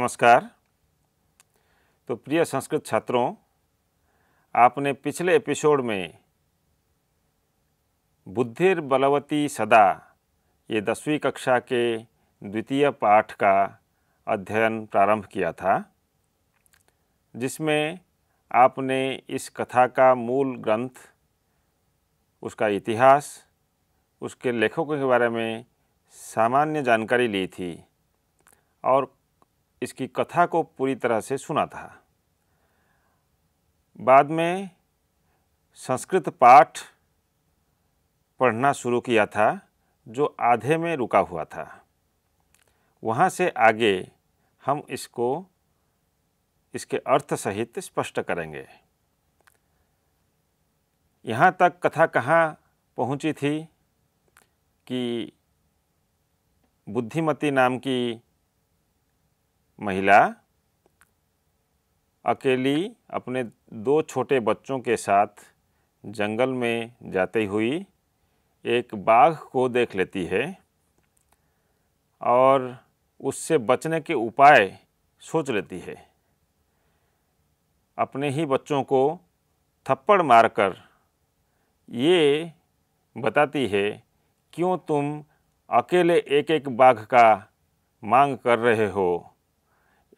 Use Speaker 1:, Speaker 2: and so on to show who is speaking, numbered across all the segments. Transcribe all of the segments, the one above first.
Speaker 1: नमस्कार तो प्रिय संस्कृत छात्रों आपने पिछले एपिसोड में बुद्धिर बलवती सदा ये दसवीं कक्षा के द्वितीय पाठ का अध्ययन प्रारंभ किया था जिसमें आपने इस कथा का मूल ग्रंथ उसका इतिहास उसके लेखकों के बारे में सामान्य जानकारी ली थी और इसकी कथा को पूरी तरह से सुना था बाद में संस्कृत पाठ पढ़ना शुरू किया था जो आधे में रुका हुआ था वहाँ से आगे हम इसको इसके अर्थ सहित स्पष्ट करेंगे यहाँ तक कथा कहाँ पहुँची थी कि बुद्धिमती नाम की महिला अकेली अपने दो छोटे बच्चों के साथ जंगल में जाती हुई एक बाघ को देख लेती है और उससे बचने के उपाय सोच लेती है अपने ही बच्चों को थप्पड़ मारकर ये बताती है क्यों तुम अकेले एक एक बाघ का मांग कर रहे हो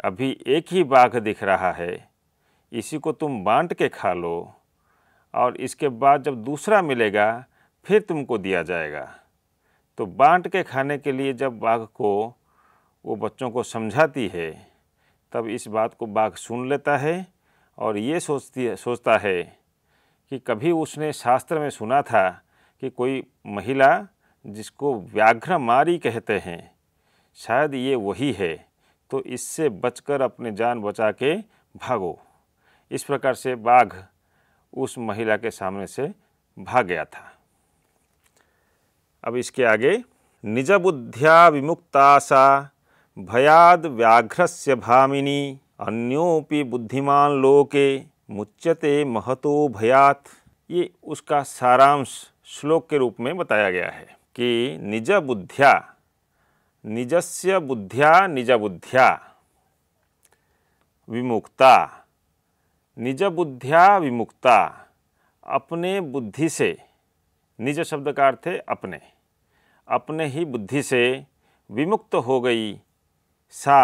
Speaker 1: अभी एक ही बाघ दिख रहा है इसी को तुम बांट के खा लो और इसके बाद जब दूसरा मिलेगा फिर तुमको दिया जाएगा तो बांट के खाने के लिए जब बाघ को वो बच्चों को समझाती है तब इस बात को बाघ सुन लेता है और ये सोचती है, सोचता है कि कभी उसने शास्त्र में सुना था कि कोई महिला जिसको व्याघ्र मारी कहते हैं शायद ये वही है तो इससे बचकर अपने जान बचा के भागो इस प्रकार से बाघ उस महिला के सामने से भाग गया था अब इसके आगे निज बुद्ध्या विमुक्ता सा भयाद व्याघ्रस्य भामिनी अन्योपि बुद्धिमान लोके मुच्यते महतो भयात ये उसका सारांश श्लोक के रूप में बताया गया है कि निज बुद्ध्या निजस्य बुद्ध्या निज बुद्ध्या विमुक्ता निज बुद्ध्या विमुक्ता अपने बुद्धि से निज शब्द का अर्थ है अपने अपने ही बुद्धि से विमुक्त हो गई सा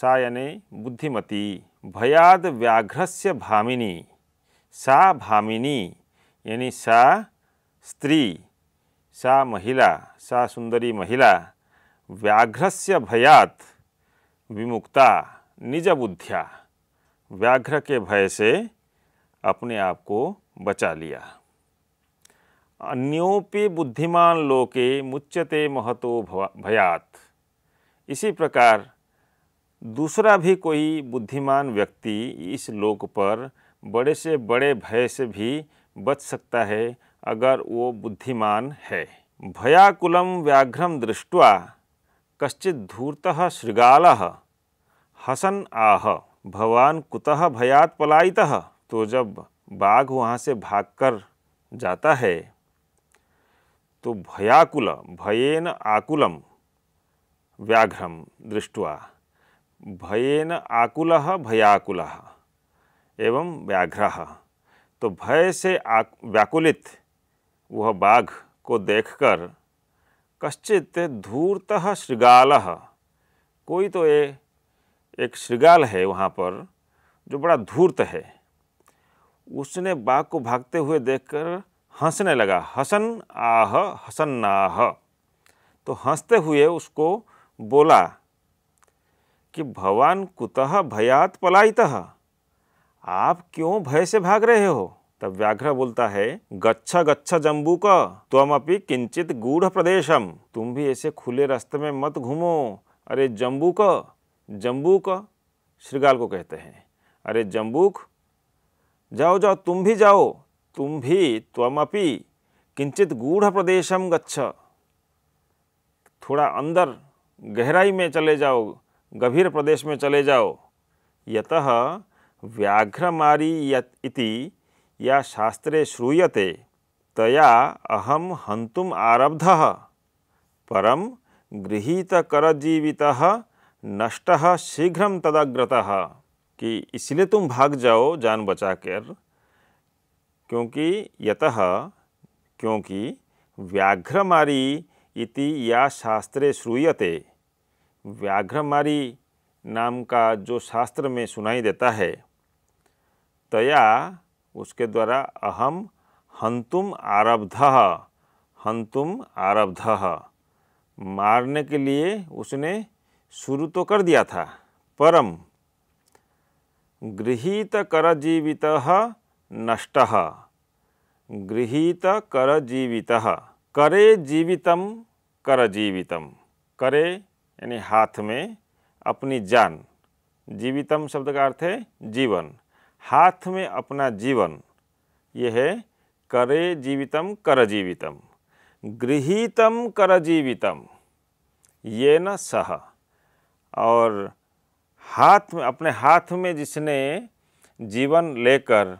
Speaker 1: सा यानी बुद्धिमती भयाद व्याघ्रस्य भामिनी सा भामिनी यानी सा स्त्री सा महिला सा सुंदरी महिला व्याघ्रस्य भयात विमुक्ता निज बुद्धिया व्याघ्र के भय से अपने आप को बचा लिया अन्योपि बुद्धिमान लोके मुच्यते महतो भयात इसी प्रकार दूसरा भी कोई बुद्धिमान व्यक्ति इस लोक पर बड़े से बड़े भय से भी बच सकता है अगर वो बुद्धिमान है भयाकुलम व्याघ्रम दृष्टवा कश्चि धूर्त श्रृगा हसन आह भगवान कुतः भयात पलायिता तो जब बाघ वहाँ से भागकर जाता है तो भयाकुल भयेन आकुलम व्याघ्रम दृष्टवा भयेन आकुल भयाकुल एवं व्याघ्र तो भय से व्याकुलित वह बाघ को देखकर कश्चित धूर्त श्रृगाल कोई तो ये एक श्रृगाल है वहाँ पर जो बड़ा धूर्त है उसने बाघ को भागते हुए देखकर हंसने लगा हसन आह हसन नाह तो हंसते हुए उसको बोला कि भवान कुतः भयात पलायित आप क्यों भय से भाग रहे हो तब व्याघ्र बोलता है गच्छ गच्छ का तुम अपनी किंचित गूढ़ प्रदेशम तुम भी ऐसे खुले रास्ते में मत घूमो अरे जम्बूक जम्बूक श्रीगाल को कहते हैं अरे जम्बूक जाओ जाओ तुम भी जाओ तुम भी अपी किंचित गूढ़ प्रदेशम गच्छ थोड़ा अंदर गहराई में चले जाओ गभीर प्रदेश में चले जाओ यतः व्याघ्रमारी मारी इति या शास्त्रे श्रूयते तया अहम हंत आरब्ध परम गृहीतकरजीवित नष्ट शीघ्र तदग्रता कि इसलिए तुम भाग जाओ जान बचा क्योंकि यतः क्योंकि व्याघ्रमारी इति या शास्त्रे श्रूयते व्याघ्रमारी नाम का जो शास्त्र में सुनाई देता है तया उसके द्वारा अहम हंतुम आरब्ध हंतुम आरब्ध मारने के लिए उसने शुरू तो कर दिया था परम गृहित कर जीवित नष्ट गृहित कर जीवित करे जीवितम कर जीवितम करे यानी हाथ में अपनी जान जीवितम शब्द का अर्थ है जीवन हाथ में अपना जीवन यह है करे जीवितम कर जीवितम गृहीतम कर जीवितम ये न सह और हाथ में अपने हाथ में जिसने जीवन लेकर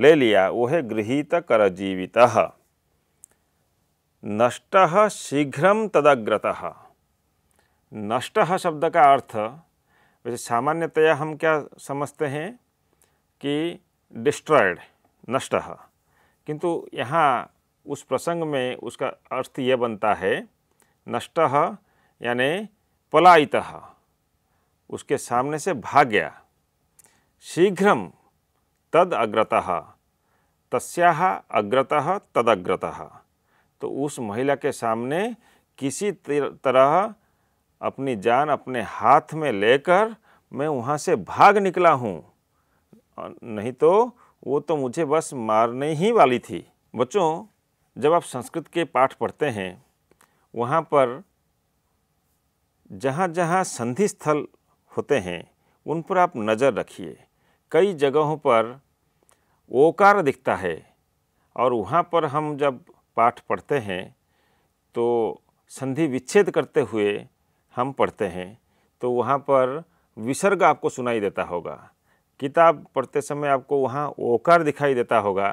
Speaker 1: ले लिया वो है गृहीत कर जीवित नष्ट शीघ्र तदग्रत नष्ट शब्द का अर्थ वैसे सामान्यतया हम क्या समझते हैं कि डिस्ट्रॉयड नष्ट किंतु यहाँ उस प्रसंग में उसका अर्थ यह बनता है नष्ट यानि पलायित उसके सामने से भाग गया शीघ्र तद अग्रत तस्या अग्रत तदग्रत तो उस महिला के सामने किसी तरह अपनी जान अपने हाथ में लेकर मैं वहाँ से भाग निकला हूँ हाँ, नहीं तो वो तो मुझे बस मारने ही वाली थी बच्चों जब आप संस्कृत के पाठ पढ़ते हैं वहाँ पर जहाँ जहाँ संधि स्थल होते हैं उन पर आप नज़र रखिए कई जगहों पर ओकार दिखता है और वहाँ पर हम जब पाठ पढ़ते हैं तो संधि विच्छेद करते हुए हम पढ़ते हैं तो वहाँ पर विसर्ग आपको सुनाई देता होगा किताब पढ़ते समय आपको वहाँ ओकार दिखाई देता होगा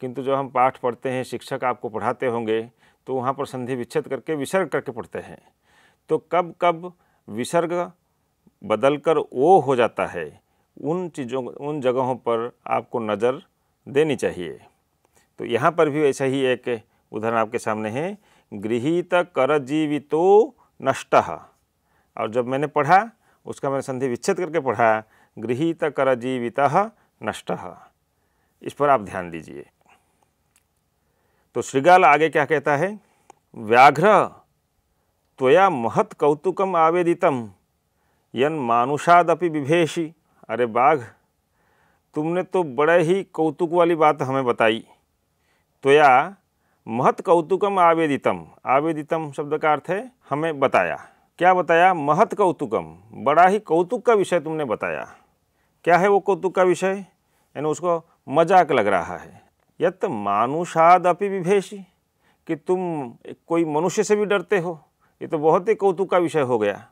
Speaker 1: किंतु जब हम पाठ पढ़ते हैं शिक्षक आपको पढ़ाते होंगे तो वहाँ पर संधि विच्छेद करके विसर्ग करके पढ़ते हैं तो कब कब विसर्ग बदल कर ओ हो जाता है उन चीज़ों उन जगहों पर आपको नज़र देनी चाहिए तो यहाँ पर भी ऐसा ही एक उदाहरण आपके सामने है गृहित कर जीवितो नष्ट और जब मैंने पढ़ा उसका मैंने संधि विच्छेद करके पढ़ा गृहित कर जीवित नष्ट इस पर आप ध्यान दीजिए तो श्रीगाल आगे क्या कहता है व्याघ्र त्वया महत कौतुकम आवेदितम यन मानुषादपि विभेषी अरे बाघ तुमने तो बड़े ही कौतुक वाली बात हमें बताई त्वया महत कौतुकम आवेदितम आवेदितम शब्द का अर्थ है हमें बताया क्या बताया महत कौतुकम बड़ा ही कौतुक का विषय तुमने बताया क्या है वो कौतुक का विषय यानी उसको मजाक लग रहा है यत मानुषाद अपि विभेषी कि तुम कोई मनुष्य से भी डरते हो ये तो बहुत ही कौतुक का विषय हो गया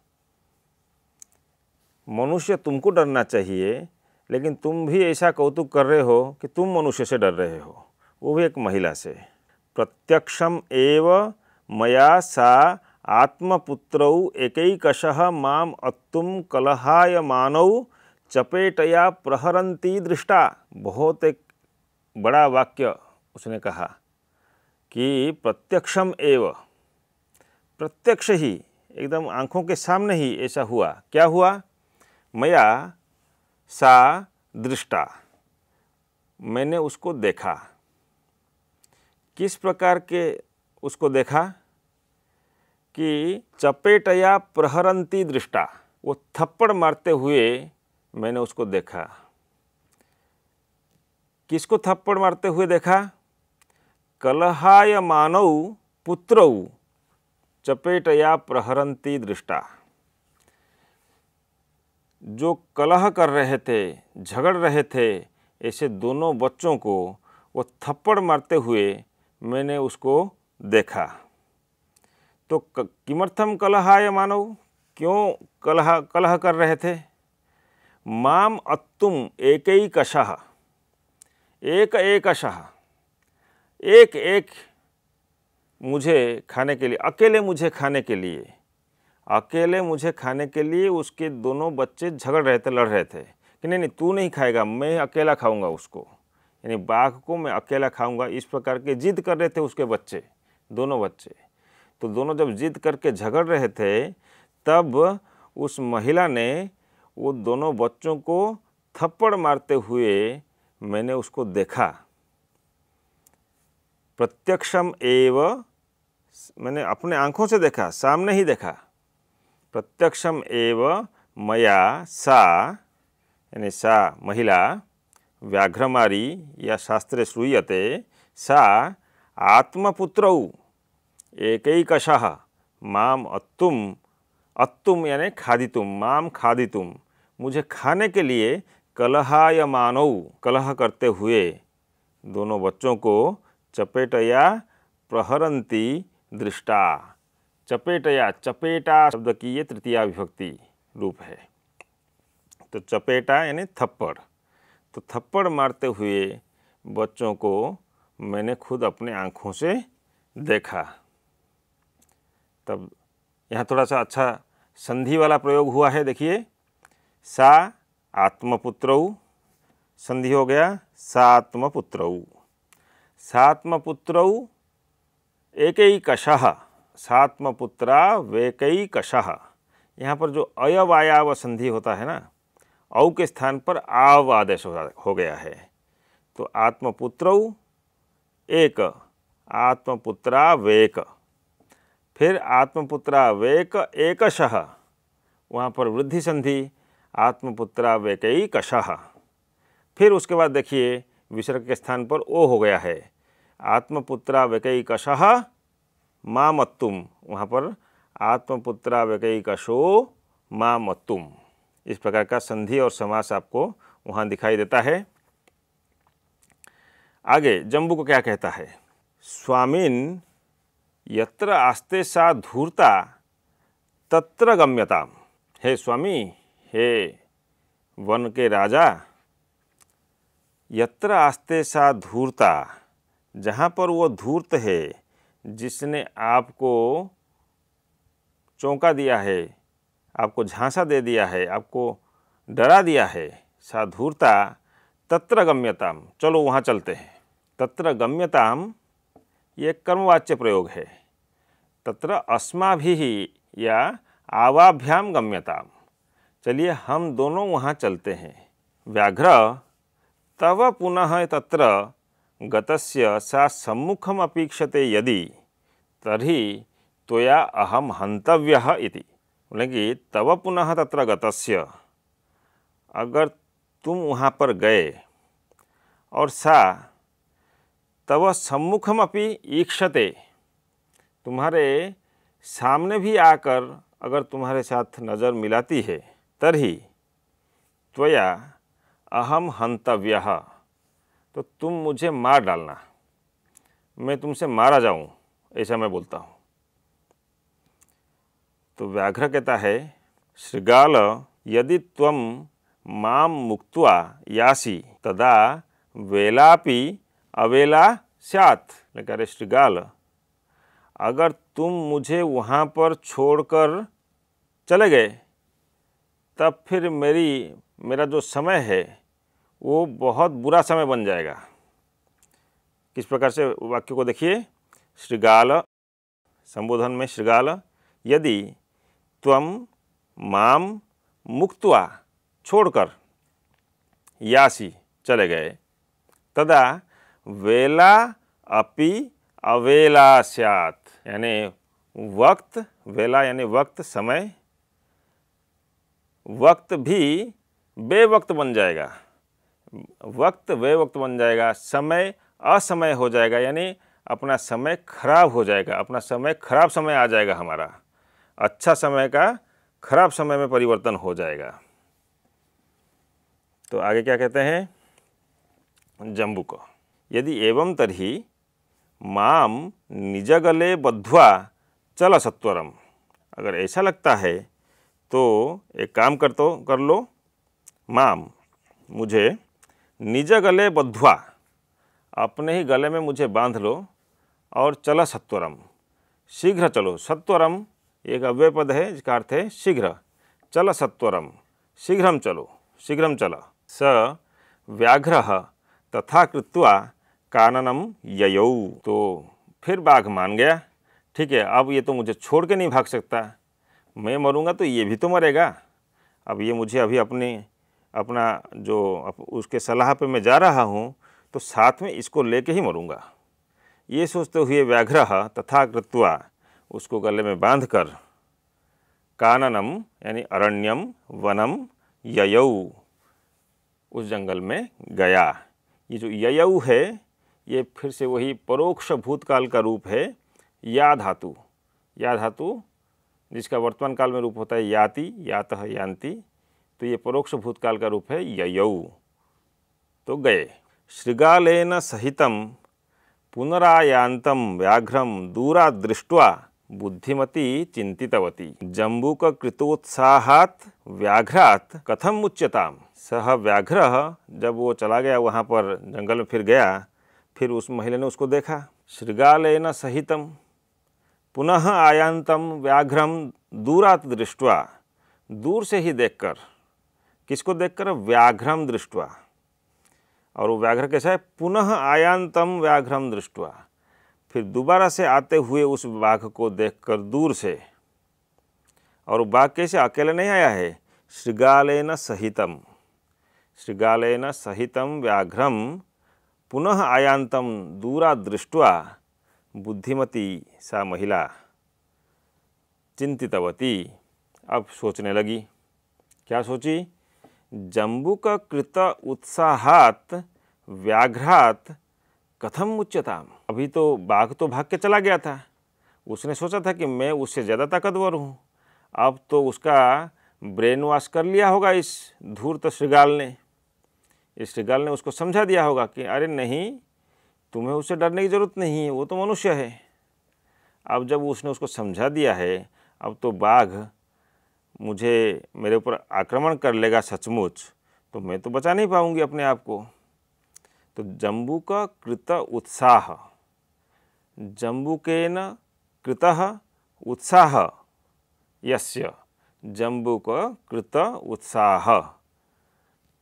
Speaker 1: मनुष्य तुमको डरना चाहिए लेकिन तुम भी ऐसा कौतुक कर रहे हो कि तुम मनुष्य से डर रहे हो वो भी एक महिला से प्रत्यक्षम एव मया सा आत्मपुत्रौ एकैकशः माम् अत्तुम कलहाय मानौ चपेटया प्रहरंती दृष्टा बहुत एक बड़ा वाक्य उसने कहा कि प्रत्यक्षम एव प्रत्यक्ष ही एकदम आँखों के सामने ही ऐसा हुआ क्या हुआ मया सा दृष्टा मैंने उसको देखा किस प्रकार के उसको देखा कि चपेट या प्रहरंती दृष्टा वो थप्पड़ मारते हुए मैंने उसको देखा किसको थप्पड़ मारते हुए देखा कलहाय मानव पुत्रौ चपेट या प्रहरंती दृष्टा जो कलह कर रहे थे झगड़ रहे थे ऐसे दोनों बच्चों को वो थप्पड़ मारते हुए मैंने उसको देखा तो किमर्थम कलहाय मानव क्यों कलह कलह कर रहे थे माम अत्तुम एक ही अशह एक एक अशह एक एक मुझे खाने के लिए अकेले मुझे खाने के लिए अकेले मुझे खाने के लिए उसके दोनों बच्चे झगड़ रहे थे लड़ रहे थे कि नहीं नहीं तू नहीं खाएगा मैं अकेला खाऊंगा उसको यानी बाघ को मैं अकेला खाऊंगा इस प्रकार के जिद कर रहे थे उसके बच्चे दोनों बच्चे तो दोनों जब जिद करके झगड़ रहे थे तब उस महिला ने वो दोनों बच्चों को थप्पड़ मारते हुए मैंने उसको देखा प्रत्यक्षम एव मैंने अपने आँखों से देखा सामने ही देखा प्रत्यक्षम एव मया सा यानी सा महिला व्याघ्रमारी या शास्त्रे श्रूयते सा आत्मपुत्रऊ एकैकश माम अत्तुम अत्तुम यानी खादितुम माम खादितुम मुझे खाने के लिए कलहा या मानव कलह करते हुए दोनों बच्चों को चपेटया प्रहरंती दृष्टा चपेटया चपेटा शब्द की ये तृतीया विभक्ति रूप है तो चपेटा यानी थप्पड़ तो थप्पड़ मारते हुए बच्चों को मैंने खुद अपने आँखों से देखा तब यहाँ थोड़ा सा अच्छा संधि वाला प्रयोग हुआ है देखिए सा आत्मपुत्रऊ संधि हो गया सात्मपुत्रऊ सात्मपुत्रऊ एकैकशः सात्मपुत्रा वेकैकशः यहाँ पर जो अयवायाव संधि होता है ना औ के स्थान पर आव आदेश हो गया है तो आत्मपुत्रऊ एक आत्मपुत्रा वेक फिर आत्मपुत्रा वेक एकश वहाँ पर वृद्धि संधि आत्मपुत्रा वेकई कशह फिर उसके बाद देखिए विसर्ग के स्थान पर ओ हो गया है आत्मपुत्रा वेकई कशह माँ मत्तुम वहाँ पर आत्मपुत्रा वेकई कशो माँ मत्तुम इस प्रकार का संधि और समास आपको वहाँ दिखाई देता है आगे जम्बू को क्या कहता है स्वामीन यत्र आस्ते सा धूर्ता तत्र गम्यता हे स्वामी हे वन के राजा यत्र आस्ते सा धूर्ता जहाँ पर वो धूर्त है जिसने आपको चौंका दिया है आपको झांसा दे दिया है आपको डरा दिया है साधुरता तत्र गम्यताम चलो वहाँ चलते हैं तत्र गम्यताम ये कर्मवाच्य प्रयोग है तत्र भी या आवाभ्याम गम्यताम चलिए हम दोनों वहाँ चलते हैं व्याघ्र तव पुनः तत्र गतस्य सा सम्मुखम अपेक्षते यदि तरी तोया अहम हंतव्य इति कि तव पुनः तत्र गतस्य अगर तुम वहाँ पर गए और सा तव सम्मुखमपि ईक्षते तुम्हारे सामने भी आकर अगर तुम्हारे साथ नज़र मिलाती है तरी त्वया अहम हंतव्य तो तुम मुझे मार डालना मैं तुमसे मारा जाऊं ऐसा मैं बोलता हूं तो व्याघ्र कहता है श्रृगाल यदि तम माम यासी तदा वेलापी अवेला रहे श्रीगाल अगर तुम मुझे वहाँ पर छोड़कर चले गए तब फिर मेरी मेरा जो समय है वो बहुत बुरा समय बन जाएगा किस प्रकार से वाक्य को देखिए श्रीगाल संबोधन में श्रीगाल यदि त्वम माम मुक्तवा छोड़कर यासी चले गए तदा वेला अपि अवेला स्यात यानी वक्त वेला यानी वक्त समय वक्त भी बेवक्त बन जाएगा वक्त बेवक्त बन जाएगा समय असमय हो जाएगा यानी अपना समय खराब हो जाएगा अपना समय खराब समय आ जाएगा हमारा अच्छा समय का खराब समय में परिवर्तन हो जाएगा तो आगे क्या कहते हैं जम्बू को यदि एवं तरी माम बध्वा चल सत्वरम अगर ऐसा लगता है तो एक काम कर तो कर लो माम मुझे निज गले बध्वा अपने ही गले में मुझे बांध लो और चला सत्वरम शीघ्र चलो सत्वरम एक अव्यय पद है जिसका अर्थ है शीघ्र चल सत्वरम शीघ्रम चलो शीघ्रम चला स व्याघ्र तथा कृत्वा काननम ययौ तो फिर बाघ मान गया ठीक है अब ये तो मुझे छोड़ के नहीं भाग सकता मैं मरूँगा तो ये भी तो मरेगा अब ये मुझे अभी अपने अपना जो अप, उसके सलाह पे मैं जा रहा हूँ तो साथ में इसको ले ही मरूँगा ये सोचते हुए व्याघ्र तथा कृत्वा उसको गले में बांध कर काननम यानी अरण्यम वनम ययऊ उस जंगल में गया ये जो ययऊ है ये फिर से वही परोक्ष भूतकाल का रूप है या धातु या धातु जिसका वर्तमान काल में रूप होता है याति यात या तो ये परोक्ष भूतकाल का रूप है ययऊ तो गए श्रृगालन सहितम पुनरायांतम व्याघ्रम दूरा दृष्टवा बुद्धिमती चिंतितवती जम्बूक कृतोत्साहात व्याघ्रात कथम उच्यताम सह व्याघ्र जब वो चला गया वहाँ पर जंगल में फिर गया फिर उस महिला ने उसको देखा न सहितम पुनः आयांतम व्याघ्रम दूरात दृष्टवा दूर से ही देखकर किसको देखकर व्याघ्रम दृष्टवा और वो व्याघ्र कैसा है पुनः आयांतम व्याघ्रम दृष्टवा फिर दोबारा से आते हुए उस बाघ को देखकर दूर से और बाघ कैसे अकेले नहीं आया है न सहितम न सहितम व्याघ्रम पुनः आयांतम दूरा दृष्टवा बुद्धिमती सा महिला चिंतितवती अब सोचने लगी क्या सोची का कृत उत्साहत व्याघ्रात कथम उच्चता अभी तो बाघ तो भाग के चला गया था उसने सोचा था कि मैं उससे ज़्यादा ताकतवर हूँ अब तो उसका ब्रेन वॉश कर लिया होगा इस धूर्त श्रृगाल ने इस्टिगाल ने उसको समझा दिया होगा कि अरे नहीं तुम्हें उससे डरने की ज़रूरत नहीं है वो तो मनुष्य है अब जब उसने उसको समझा दिया है अब तो बाघ मुझे मेरे ऊपर आक्रमण कर लेगा सचमुच तो मैं तो बचा नहीं पाऊंगी अपने आप को तो जम्बू का कृत उत्साह जम्बू के न कृत उत्साह यस्य जम्बू का कृत उत्साह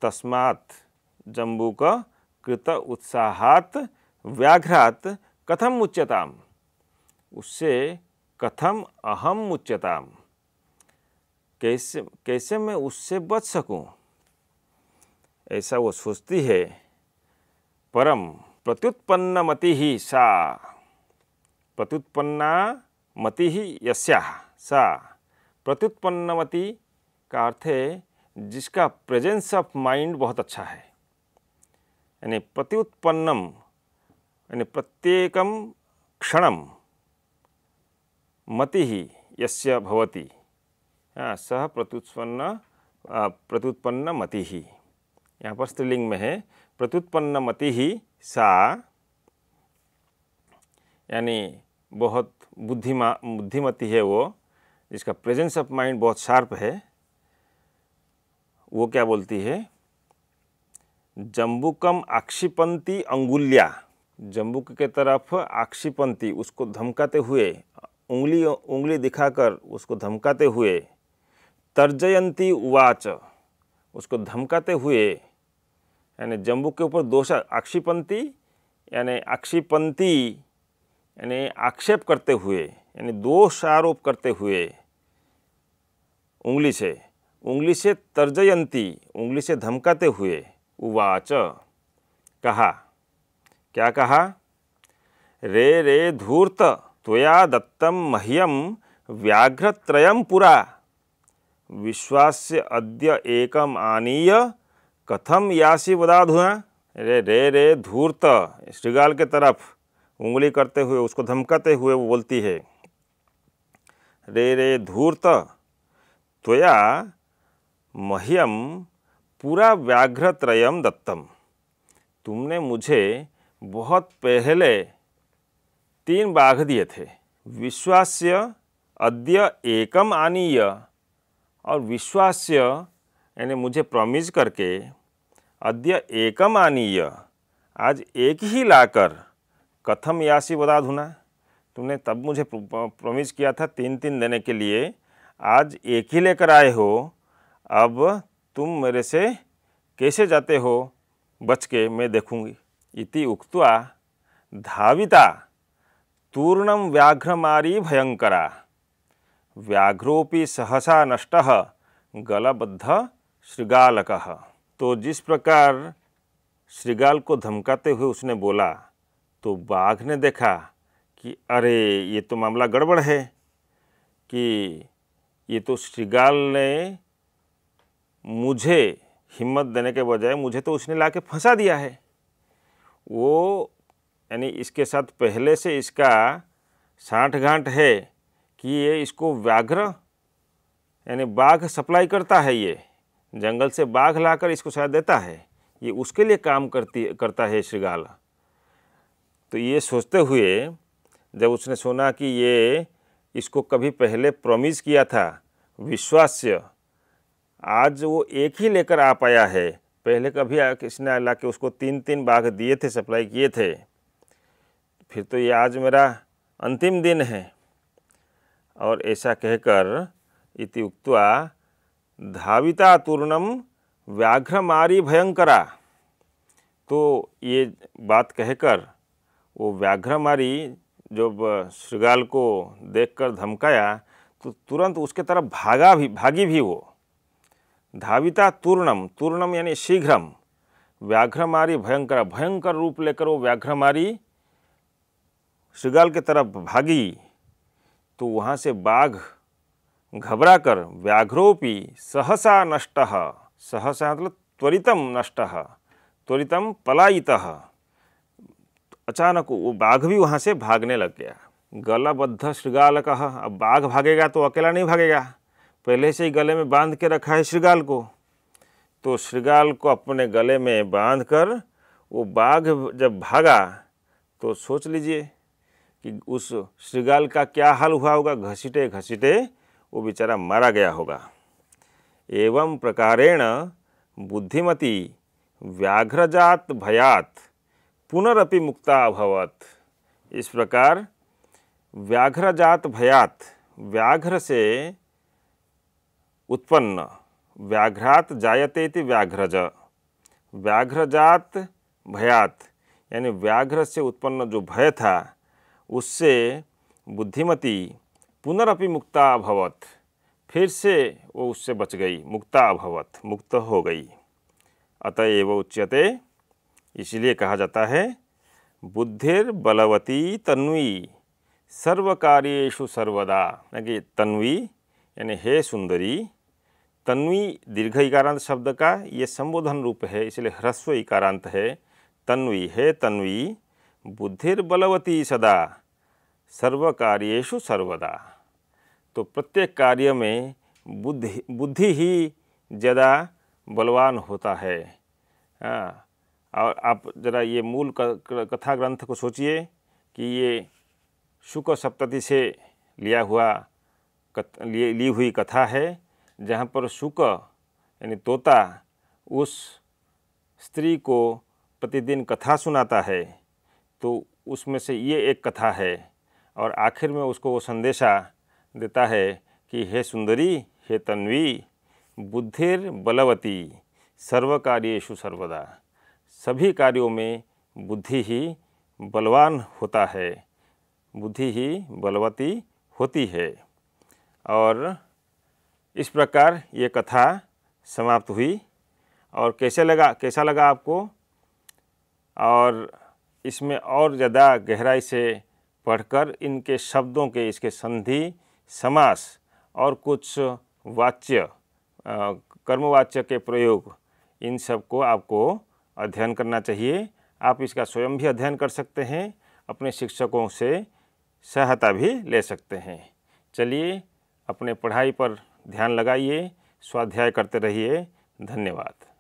Speaker 1: तस्मात् जम्बूक कृत उत्साहात व्याघ्रात कथम उच्यताम उससे कथम अहम उच्यताम कैसे कैसे मैं उससे बच सकूं? ऐसा वो सोचती है परम प्रत्युत्पन्न मति ही सा प्रत्युत्पन्ना मति ही यस्या सा प्रत्युत्पन्नमति का अर्थ है जिसका प्रेजेंस ऑफ माइंड बहुत अच्छा है यानी પ્રત્યુત્પન્નમ यानी प्रत्येक क्षण मति યસ્ય ભવતી हाँ, सह प्रत्युत्पन्न प्रत्युत्पन्न मति यहाँ पर स्त्रीलिंग में है प्रत्युत्पन्न मति ही सा यानी बहुत बुद्धिमा बुद्धिमती है वो जिसका प्रेजेंस ऑफ माइंड बहुत शार्प है वो क्या बोलती है जम्बुकम आक्षिपंती अंगुल्या जम्बुक के तरफ आक्षिपंती उसको धमकाते हुए उंगली उंगली दिखाकर उसको धमकाते हुए तर्जयंती उवाच उसको धमकाते हुए यानी जम्बू के ऊपर दोषा आक्षिपंती यानी आक्षिपंती यानी आक्षेप करते हुए यानी दोष आरोप करते हुए उंगली से उंगली से तर्जयंती उंगली से धमकाते हुए उवाच कहा क्या कहा रे रे धूर्त त्वया दत्तम मह्यम व्याघ्रत्रयम पुरा विश्वास्य अद्य एकम आनीय कथम यासी वदाधुना रे रे रे धूर्त श्रीगाल के तरफ उंगली करते हुए उसको धमकाते हुए वो बोलती है रे रे धूर्त त्वया मह्यम पूरा व्याघ्र त्रयम दत्तम तुमने मुझे बहुत पहले तीन बाघ दिए थे विश्वास्य अद्य एकम आनीय और विश्वास्य यानी मुझे प्रॉमिस करके अद्य एकम आनीय आज एक ही लाकर कथम यासी बता धुना तुमने तब मुझे प्रॉमिस किया था तीन तीन देने के लिए आज एक ही लेकर आए हो अब तुम मेरे से कैसे जाते हो बच के मैं देखूंगी इति उक्तवा धाविता तूर्णम व्याघ्रमारी भयंकरा व्याघ्रोपी सहसा नष्ट गलबद्ध श्रृगालक तो जिस प्रकार श्रृगाल को धमकाते हुए उसने बोला तो बाघ ने देखा कि अरे ये तो मामला गड़बड़ है कि ये तो श्रृगाल ने मुझे हिम्मत देने के बजाय मुझे तो उसने ला के फंसा दिया है वो यानी इसके साथ पहले से इसका साठ घाट है कि ये इसको व्याघ्र यानी बाघ सप्लाई करता है ये जंगल से बाघ लाकर इसको शायद देता है ये उसके लिए काम करती करता है श्रीगाल तो ये सोचते हुए जब उसने सुना कि ये इसको कभी पहले प्रॉमिस किया था विश्वास्य आज वो एक ही लेकर आ पाया है पहले कभी किसने ला के उसको तीन तीन बाघ दिए थे सप्लाई किए थे फिर तो ये आज मेरा अंतिम दिन है और ऐसा कहकर इति उक्तवा धाविता तूर्णम व्याघ्रमारी भयंकरा तो ये बात कहकर वो व्याघ्रमारी जब श्रृगाल को देखकर धमकाया तो तुरंत उसके तरफ भागा भी भागी भी वो धाविता तूर्णम तूर्णम यानी शीघ्रम व्याघ्रमारी भयंकर भयंकर रूप लेकर वो व्याघ्रमारी श्रृगाल के तरफ भागी तो वहाँ से बाघ घबराकर व्याघ्रोपी सहसा नष्ट सहसा मतलब त्वरितम नष्ट त्वरितम पलायित अचानक वो बाघ भी वहाँ से भागने लग गया गलाबद्ध श्रृगाल कह अब बाघ भागेगा तो अकेला नहीं भागेगा पहले से ही गले में बांध के रखा है श्रीगाल को तो श्रृगाल को अपने गले में बांध कर वो बाघ जब भागा तो सोच लीजिए कि उस श्रृगाल का क्या हाल हुआ होगा घसीटे घसीटे वो बेचारा मारा गया होगा एवं प्रकारेण बुद्धिमती व्याघ्रजात भयात पुनरअपि मुक्ता अभवत इस प्रकार व्याघ्रजात भयात व्याघ्र से उत्पन्न व्याघ्रात जायते थे व्याघ्रज व्याघ्रजात भयात यानी व्याघ्र से उत्पन्न जो भय था उससे बुद्धिमती पुनरअपि मुक्ता अभवत फिर से वो उससे बच गई मुक्ता अभवत मुक्त हो गई अतएव उच्यते इसलिए कहा जाता है बुद्धिर बलवती तन्वी सर्व कार्येशु सर्वदा यानी तन्वी यानी हे सुंदरी तन्वी दीर्घ इकारांत शब्द का ये संबोधन रूप है इसलिए ह्रस्व इकारांत है तन्वी है तन्वी बुद्धिर्बलवती सदा सर्व कार्येशु सर्वदा तो प्रत्येक कार्य में बुद्धि बुद्धि ही ज़्यादा बलवान होता है हाँ और आप ज़रा ये मूल कथा ग्रंथ को सोचिए कि ये शुक्र सप्तति से लिया हुआ कत, ली, ली हुई कथा है जहाँ पर शुक यानी तोता उस स्त्री को प्रतिदिन कथा सुनाता है तो उसमें से ये एक कथा है और आखिर में उसको वो संदेशा देता है कि हे सुंदरी हे तन्वी बुद्धिर बलवती सर्व कार्येशु सर्वदा सभी कार्यों में बुद्धि ही बलवान होता है बुद्धि ही बलवती होती है और इस प्रकार ये कथा समाप्त हुई और कैसे लगा कैसा लगा आपको और इसमें और ज़्यादा गहराई से पढ़कर इनके शब्दों के इसके संधि समास और कुछ वाच्य कर्मवाच्य के प्रयोग इन सब को आपको अध्ययन करना चाहिए आप इसका स्वयं भी अध्ययन कर सकते हैं अपने शिक्षकों से सहायता भी ले सकते हैं चलिए अपने पढ़ाई पर ध्यान लगाइए स्वाध्याय करते रहिए धन्यवाद